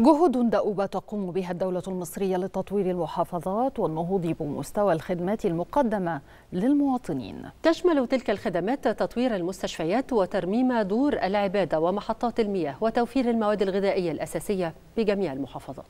جهود دؤوبة تقوم بها الدولة المصرية لتطوير المحافظات والنهوض بمستوى الخدمات المقدمة للمواطنين. تشمل تلك الخدمات تطوير المستشفيات وترميم دور العبادة ومحطات المياه وتوفير المواد الغذائية الأساسية بجميع المحافظات.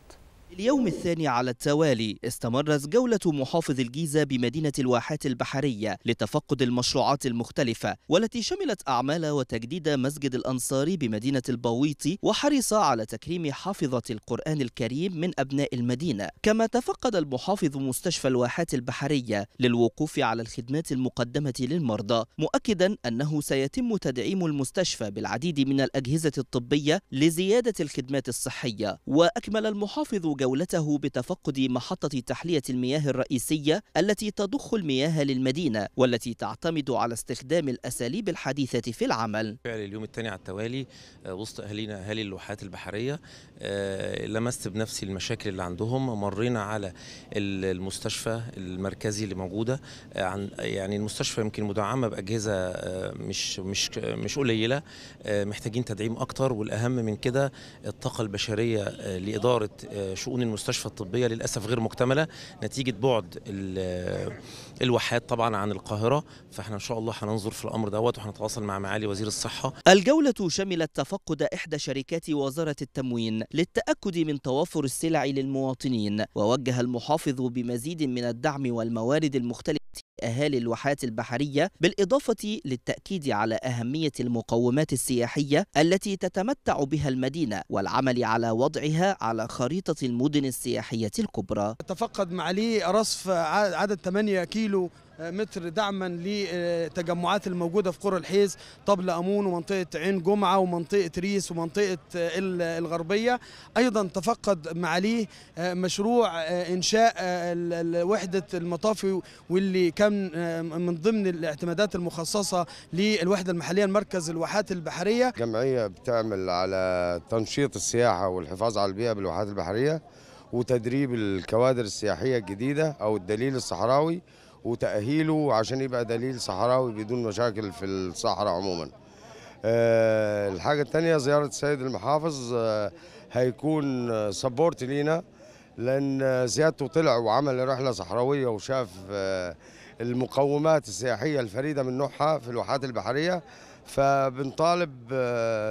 اليوم الثاني على التوالي استمرت جولة محافظ الجيزة بمدينة الواحات البحرية لتفقد المشروعات المختلفة والتي شملت أعمال وتجديد مسجد الأنصاري بمدينة البويطي وحرص على تكريم حافظة القرآن الكريم من أبناء المدينة كما تفقد المحافظ مستشفى الواحات البحرية للوقوف على الخدمات المقدمة للمرضى مؤكدا أنه سيتم تدعيم المستشفى بالعديد من الأجهزة الطبية لزيادة الخدمات الصحية وأكمل المحافظ جولته بتفقد محطة تحلية المياه الرئيسية التي تضخ المياه للمدينة والتي تعتمد على استخدام الأساليب الحديثة في العمل فعل اليوم الثاني على التوالي آه، وسط أهالينا أهالي اللوحات البحرية آه، لمست بنفسي المشاكل اللي عندهم مرينا على المستشفى المركزي اللي موجودة آه، عن يعني المستشفى يمكن مدعمة بأجهزة مش مش مش قليلة محتاجين تدعيم أكتر والأهم من كده الطاقة البشرية لإدارة شؤون شؤون المستشفى الطبية للأسف غير مكتملة نتيجة بعد الواحات طبعا عن القاهرة فاحنا إن شاء الله هننظر في الأمر دوت وهنتواصل مع معالي وزير الصحة الجولة شملت تفقد إحدى شركات وزارة التموين للتأكد من توافر السلع للمواطنين ووجه المحافظ بمزيد من الدعم والموارد المختلفة أهالي الواحات البحرية بالإضافة للتأكيد على أهمية المقومات السياحية التي تتمتع بها المدينة والعمل على وضعها على خريطة المدن السياحية الكبرى تفقد معاليه رصف عدد 8 كيلو متر دعما للتجمعات الموجودة في قرى الحيز طبل أمون ومنطقة عين جمعة ومنطقة ريس ومنطقة الغربية أيضا تفقد معاليه آه، مشروع آه، إنشاء آه، وحدة المطافي واللي كان من ضمن الاعتمادات المخصصة للوحدة المحلية المركز الواحات البحرية جمعية بتعمل على تنشيط السياحة والحفاظ على البيئة بالواحات البحرية وتدريب الكوادر السياحية الجديدة أو الدليل الصحراوي وتأهيله عشان يبقى دليل صحراوي بدون مشاكل في الصحراء عموما آه، الحاجة الثانية زيارة السيد المحافظ آه، هيكون سبورت لينا لأن زيادته طلع وعمل رحلة صحراوية وشاف آه، المقومات السياحية الفريدة من نوعها في الواحات البحرية فبنطالب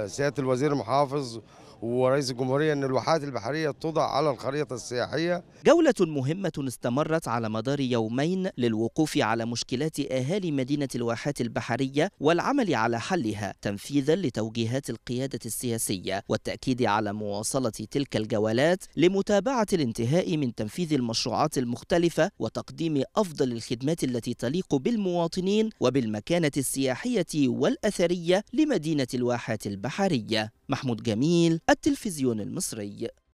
سيادة الوزير المحافظ ورئيس الجمهورية أن الواحات البحرية توضع على الخريطة السياحية جولة مهمة استمرت على مدار يومين للوقوف على مشكلات أهالي مدينة الواحات البحرية والعمل على حلها تنفيذا لتوجيهات القيادة السياسية والتأكيد على مواصلة تلك الجولات لمتابعة الانتهاء من تنفيذ المشروعات المختلفة وتقديم أفضل الخدمات التي تليق بالمواطنين وبالمكانة السياحية والأثرية لمدينة الواحات البحرية محمود جميل التلفزيون المصري